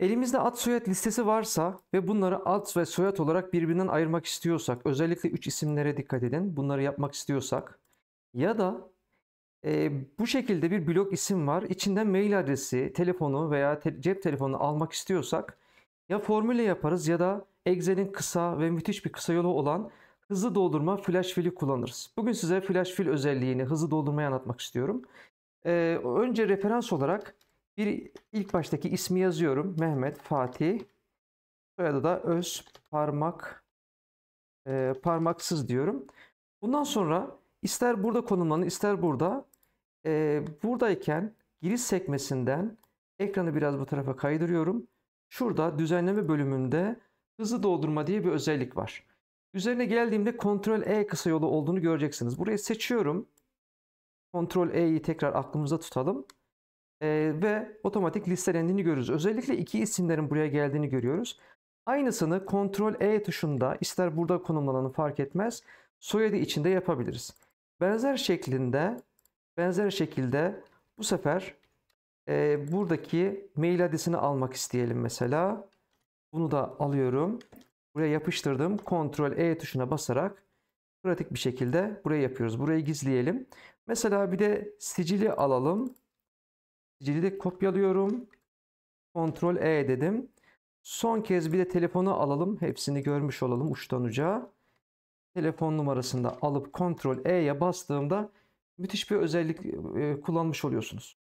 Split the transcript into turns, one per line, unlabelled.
Elimizde ad soyad listesi varsa ve bunları ad ve soyad olarak birbirinden ayırmak istiyorsak, özellikle 3 isimlere dikkat edin. Bunları yapmak istiyorsak ya da e, bu şekilde bir blok isim var. içinden mail adresi, telefonu veya te- cep telefonunu almak istiyorsak ya formüle yaparız ya da Excel'in kısa ve müthiş bir kısa yolu olan hızlı doldurma flash Fill'i kullanırız. Bugün size flash Fill özelliğini, hızlı doldurmayı anlatmak istiyorum. E, önce referans olarak bir ilk baştaki ismi yazıyorum. Mehmet Fatih. Soyadı da öz parmak e, parmaksız diyorum. Bundan sonra ister burada konumlanın ister burada e, buradayken giriş sekmesinden ekranı biraz bu tarafa kaydırıyorum. Şurada düzenleme bölümünde hızlı doldurma diye bir özellik var. Üzerine geldiğimde Ctrl E kısa yolu olduğunu göreceksiniz. Burayı seçiyorum. Ctrl E'yi tekrar aklımızda tutalım e, ve otomatik listelendiğini görürüz. Özellikle iki isimlerin buraya geldiğini görüyoruz. Aynısını Ctrl E tuşunda ister burada konumlananı fark etmez soyadı içinde yapabiliriz. Benzer şeklinde benzer şekilde bu sefer e, buradaki mail adresini almak isteyelim mesela. Bunu da alıyorum. Buraya yapıştırdım. Ctrl E tuşuna basarak pratik bir şekilde buraya yapıyoruz. Burayı gizleyelim. Mesela bir de sicili alalım. Cildi de kopyalıyorum. Ctrl E dedim. Son kez bir de telefonu alalım. Hepsini görmüş olalım uçtan uca. Telefon numarasında alıp Ctrl E'ye bastığımda müthiş bir özellik e, kullanmış oluyorsunuz.